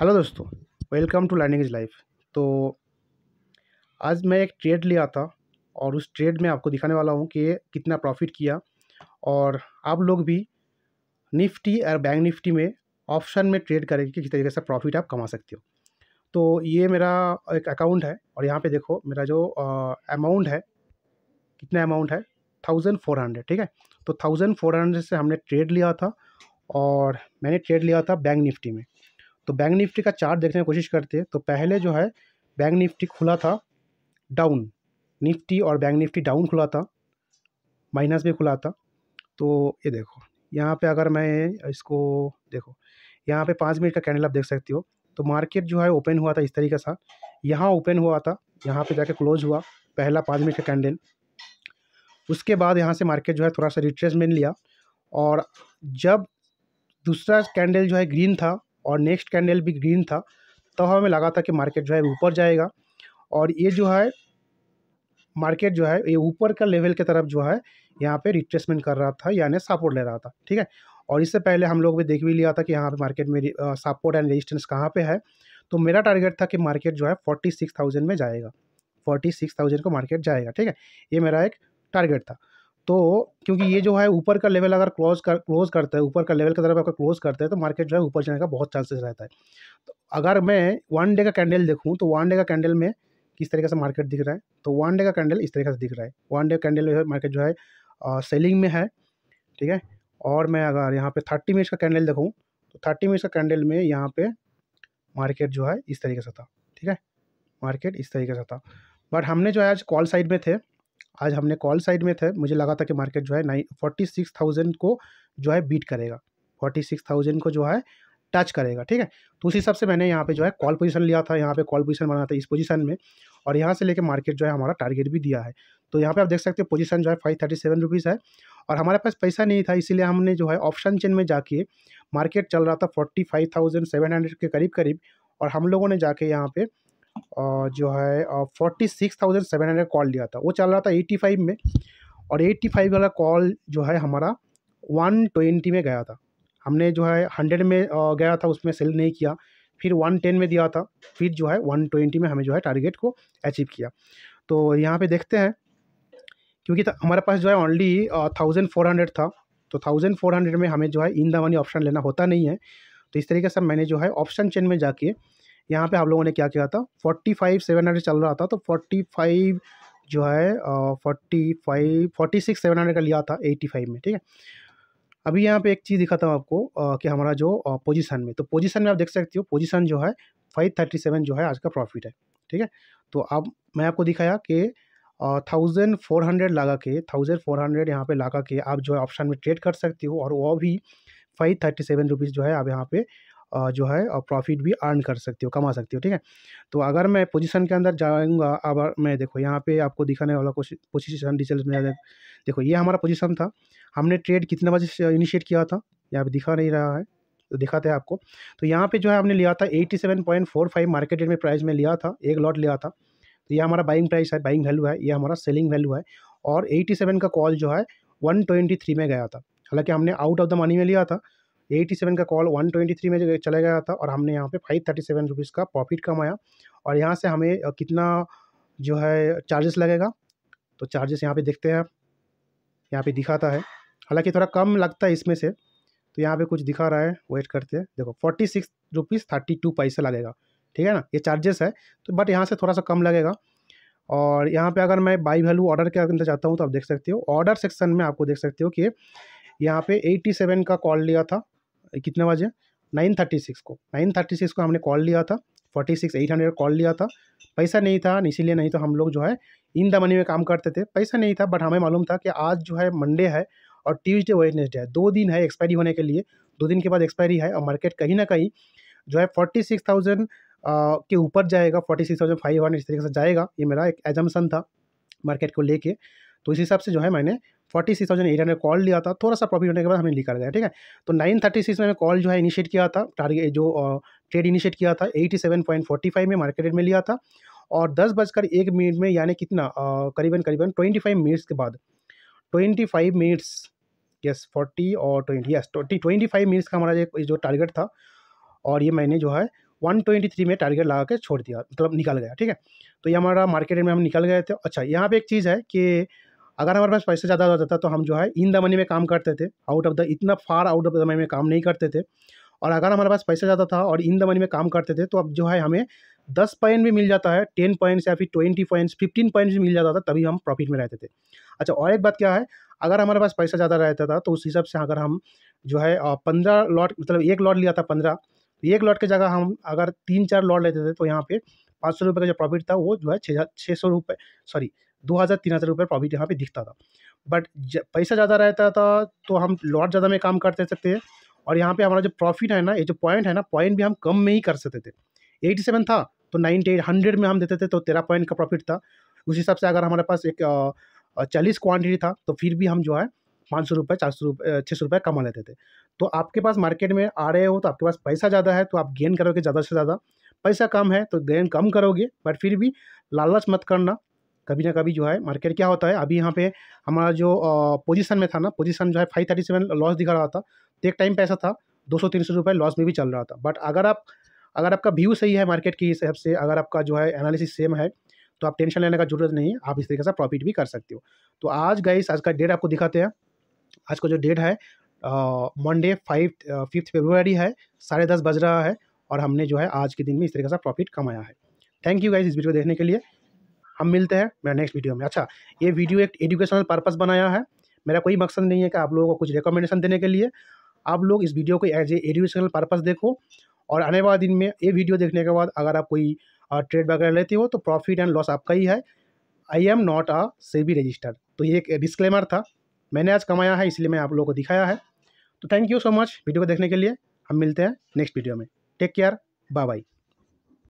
hello दोस्तों welcome to learning is life तो आज मैं एक ट्रेड लिया था और उस ट्रेड में आपको दिखाने वाला हूँ कि कितना प्रॉफिट किया और आप लोग भी निफ्टी और बैंक निफ्टी में ऑप्शन में ट्रेड कि किस तरीके से प्रॉफिट आप कमा सकते हो तो ये मेरा एक अकाउंट है और यहाँ पे देखो मेरा जो अमाउंट है कितना अमाउंट है थाउजेंड फोर हंड्रेड ठीक है तो थाउजेंड फोर हंड्रेड से हमने ट्रेड लिया था और मैंने ट्रेड लिया था बैंक निफ्टी में तो बैंक निफ्टी का चार्ट देखने की कोशिश करते हैं तो पहले जो है बैंक निफ्टी खुला था डाउन निफ्टी और बैंक निफ्टी डाउन खुला था माइनस भी खुला था तो ये देखो यहाँ पे अगर मैं इसको देखो यहाँ पे पाँच मिनट का कैंडल आप देख सकती हो तो मार्केट जो है ओपन हुआ था इस तरीके से यहाँ ओपन हुआ था यहाँ पे जाके क्लोज हुआ पहला पाँच मिनट का कैंडल उसके बाद यहाँ से मार्केट जो है थोड़ा सा रिट्रेसमेंट लिया और जब दूसरा कैंडल जो है ग्रीन था और नेक्स्ट कैंडल भी ग्रीन था तब तो हमें लगा था कि मार्केट जो है ऊपर जाएगा और ये जो है मार्केट जो है ये ऊपर का लेवल की तरफ जो है यहाँ पे रिट्रेसमेंट कर रहा था यानी सपोर्ट ले रहा था ठीक है और इससे पहले हम लोग भी देख भी लिया था कि यहाँ पे मार्केट में सपोर्ट एंड रेजिस्टेंस कहाँ पे है तो मेरा टारगेट था कि मार्केट जो है फोर्टी सिक्स थाउजेंड में जाएगा फोर्टी सिक्स थाउजेंड को मार्केट जाएगा ठीक है ये मेरा एक टारगेट था तो क्योंकि ये जो है ऊपर का लेवल अगर क्लोज कर क्लोज करता है ऊपर का लेवल की तरफ अगर क्लोज करता है तो मार्केट जो है ऊपर जाने का बहुत चांसेस रहता है तो अगर मैं वन डे का कैंडल देखूँ तो वन डे का कैंडल में किस तरीके से मार्केट दिख रहा है तो वन डे का कैंडल इस तरीके से दिख रहा है वन डे कैंडल मार्केट जो है सेलिंग में है ठीक है और मैं अगर यहाँ पर थर्टी मिनट्स का कैंडल देखूँ तो थर्टी मिनट्स का कैंडल में यहाँ पर मार्केट जो है इस तरीके से था ठीक है मार्केट इस तरीके से था बट हमने जो है आज कॉल साइड में थे आज हमने कॉल साइड में थे मुझे लगा था कि मार्केट जो है नाइन फोर्टी सिक्स थाउजेंड को जो है बीट करेगा फोर्टी सिक्स थाउजेंड को जो है टच करेगा ठीक है तो उसी हिसाब से मैंने यहाँ पे जो है कॉल पोजीशन लिया था यहाँ पे कॉल पोजीशन बना था इस पोजीशन में और यहाँ से लेके मार्केट जो है हमारा टारगेट भी दिया है तो यहाँ पे आप देख सकते हैं पोजीशन जो है फाइव थर्टी सेवन रुपीज़ है और हमारे पास पैसा नहीं था इसीलिए हमने जो है ऑप्शन चेन में जाके मार्केट चल रहा था forty five thousand seven hundred के करीब करीब और हम लोगों ने जाके यहाँ पे जो है forty six thousand seven hundred call लिया था वो चल रहा था एट्टी फाइव में और एट्टी फाइव वाला कॉल जो है हमारा वन ट्वेंटी में गया था हमने जो है हंड्रेड में गया था उसमें सेल नहीं किया फिर वन टेन में दिया था फिर जो है वन ट्वेंटी में हमें जो है टारगेट को अचीव किया तो यहाँ पे देखते हैं क्योंकि हमारे पास जो है ओनली थाउजेंड फोर हंड्रेड था तो थाउजेंड फोर हंड्रेड में हमें जो है इन द मनी ऑप्शन लेना होता नहीं है तो इस तरीके से मैंने जो है ऑप्शन चेन में जाके यहाँ पे हम लोगों ने क्या किया था फोर्टी फाइव सेवन हंड्रेड चल रहा था तो फोर्टी फाइव जो है forty five forty six seven hundred का लिया था एटी फाइव में ठीक है अभी यहाँ पे एक चीज़ दिखाता हूँ आपको आ, कि हमारा जो पोजीशन में तो पोजिशन में आप देख सकते हो पोजिशन जो है फाइव थर्टी सेवन जो है आज का प्रॉफिट है ठीक है तो अब मैं आपको दिखाया कि थाउजेंड फोर हंड्रेड लगा के थाउजेंड फोर हंड्रेड यहाँ पे लगा के आप जो है ऑप्शन में ट्रेड कर सकते हो और वो भी फाइव थर्टी सेवन रुपीज़ जो है आप यहाँ पे जो है प्रॉफिट भी अर्न कर सकते हो कमा सकते हो ठीक है तो अगर मैं पोजीशन के अंदर जाऊँगा अब मैं देखो यहाँ पे आपको दिखाने वाला कोशिश पोजीशन डिटेल्स में देखो ये हमारा पोजीशन था हमने ट्रेड कितने बजे से इनिशिएट किया था यहाँ पर दिखा नहीं रहा है तो दिखाते हैं आपको तो यहाँ पर जो है हमने लिया था एट्टी मार्केट रेट में प्राइस में लिया था एक लॉट लिया था तो ये हमारा बाइंग प्राइस है बाइंग वैल्यू है ये हमारा सेलिंग वैल्यू है और एट्टी का कॉल जो है वन में गया था हालांकि हमने आउट ऑफ द मनी में लिया था एटी सेवन का कॉल वन ट्वेंटी थ्री में चला गया था और हमने यहाँ पे फाइव थर्टी सेवन रुपीज़ का प्रॉफिट कमाया और यहाँ से हमें कितना जो है चार्जेस लगेगा तो चार्जेस यहाँ पे देखते हैं आप यहाँ पे दिखाता है हालांकि थोड़ा कम लगता है इसमें से तो यहाँ पे कुछ दिखा रहा है वेट करते हैं देखो forty six rupees thirty two पैसा लगेगा ठीक है ना ये चार्जेस है तो बट यहाँ से थोड़ा सा कम लगेगा और यहाँ पे अगर मैं बाई वैल्यू ऑर्डर के अंदर जाता हूँ तो आप देख सकते हो ऑर्डर सेक्शन में आपको देख सकते हो कि यहाँ पे 87 का कॉल लिया था कितने बजे नाइन थर्टी सिक्स को नाइन थर्टी सिक्स को हमने कॉल लिया था forty six eight hundred call लिया था पैसा नहीं था इसीलिए नहीं तो हम लोग जो है इन द मनी में काम करते थे पैसा नहीं था बट हमें मालूम था कि आज जो है मंडे है और ट्यूजडे वेडनेसडे है दो दिन है एक्सपायरी होने के लिए दो दिन के बाद एक्सपायरी है और मार्केट कहीं ना कहीं जो है फोर्टी सिक्स थाउजेंड के ऊपर जाएगा forty six thousand five hundred इस तरीके से जाएगा ये मेरा एक एजम्सन था मार्केट को लेके तो इस हिसाब से जो है मैंने forty six thousand eight hundred call लिया था थोड़ा सा प्रॉफिट होने के बाद हमें निकाल गया ठीक है तो नाइन थर्टी सिक्स में कॉल जो है इनिशिएट किया था टारगेट जो ट्रेड इनिशिएट किया था eighty seven point forty five में मार्केट में लिया था और दस बजकर एक मिनट में यानी कितना करीबन करीबन ट्वेंटी फाइव मिनट्स के बाद twenty five minutes yes forty और twenty yes twenty twenty five minutes का हमारा जो टारगेट था और ये मैंने जो है वन ट्वेंटी थ्री में टारगेट लगा के छोड़ दिया मतलब निकल गया ठीक है तो ये हमारा मार्केट में हम निकल गए थे अच्छा यहाँ पर एक चीज़ है कि अगर हमारे पास पैसा ज़्यादा हो जाता तो हम जो है इन द मनी में काम करते थे आउट ऑफ द इतना far out of the money में काम नहीं करते थे और अगर हमारे पास पैसा ज़्यादा था और इन द मनी में काम करते थे तो अब जो है हमें दस पॉइंट भी मिल जाता है टेन पॉइंट्स या फिर ट्वेंटी पॉइंट्स फिफ्टीन पॉइंट्स भी मिल जाता था तभी हम प्रॉफिट में रहते थे अच्छा और एक बात क्या है अगर हमारे पास पैसा ज़्यादा रहता था तो उस हिसाब से अगर हम जो है पंद्रह लॉट मतलब एक लॉट लिया था पंद्रह तो एक लॉट की जगह हम अगर तीन चार लॉट लेते थे तो यहाँ पे पाँच सौ रुपये का जो प्रॉफिट था वो जो है छः छः सौ रुपये सॉरी दो हज़ार तीन हज़ार रुपये प्रॉफिट यहाँ पे दिखता था बट पैसा ज़्यादा रहता था तो हम लॉट ज़्यादा में काम करते सकते हैं और यहाँ पे हमारा जो प्रॉफिट है ना ये जो पॉइंट है ना पॉइंट भी हम कम में ही कर सकते थे एटी सेवन था तो नाइन्टी एट हंड्रेड में हम देते थे तो तेरह पॉइंट का प्रॉफिट था उस हिसाब से अगर हमारे पास एक चालीस क्वान्टिटी था तो फिर भी हम जो है पाँच सौ रुपये चार सौ रुपये छः सौ रुपये कमा लेते थे तो आपके पास मार्केट में आ रहे हो तो आपके पास पैसा ज़्यादा है तो आप गेन करोगे ज़्यादा से ज़्यादा पैसा कम है तो गेन कम करोगे बट फिर भी लालच मत करना कभी ना कभी जो है मार्केट क्या होता है अभी यहाँ पे हमारा जो पोजीशन में था ना पोजीशन जो है फाइव थर्टी सेवन लॉस दिखा रहा था तो एक टाइम पैसा था दो सौ तीन सौ रुपये लॉस में भी चल रहा था बट अगर आप अगर आपका व्यू सही है मार्केट के हिसाब से अगर आपका जो है एनालिसिस सेम है तो आप टेंशन लेने का जरूरत नहीं है आप इस तरीके से प्रॉफिट भी कर सकते हो तो आज गाइस आज का डेट आपको दिखाते हैं आज का जो डेट है मंडे फाइव फिफ्थ फेब्रुवरी है साढ़े दस बज रहा है और हमने जो है आज के दिन में इस तरीके से प्रॉफिट कमाया है थैंक यू गाइस इस वीडियो देखने के लिए हम मिलते हैं मेरा नेक्स्ट वीडियो में अच्छा ये वीडियो एक एजुकेशनल पर्पज़ बनाया है मेरा कोई मकसद नहीं है कि आप लोगों को कुछ रिकमेंडेशन देने के लिए आप लोग इस वीडियो को एज ए एजुकेशनल पर्पज़ देखो और आने वाले दिन में ये वीडियो देखने के बाद अगर आप कोई ट्रेड वगैरह लेते हो तो प्रॉफिट एंड लॉस आपका ही है I am not a B registered तो ये एक डिस्क्लेमर था मैंने आज कमाया है इसलिए मैं आप लोगों को दिखाया है तो thank you so much video को देखने के लिए हम मिलते हैं नेक्स्ट वीडियो में टेक केयर बाय बाय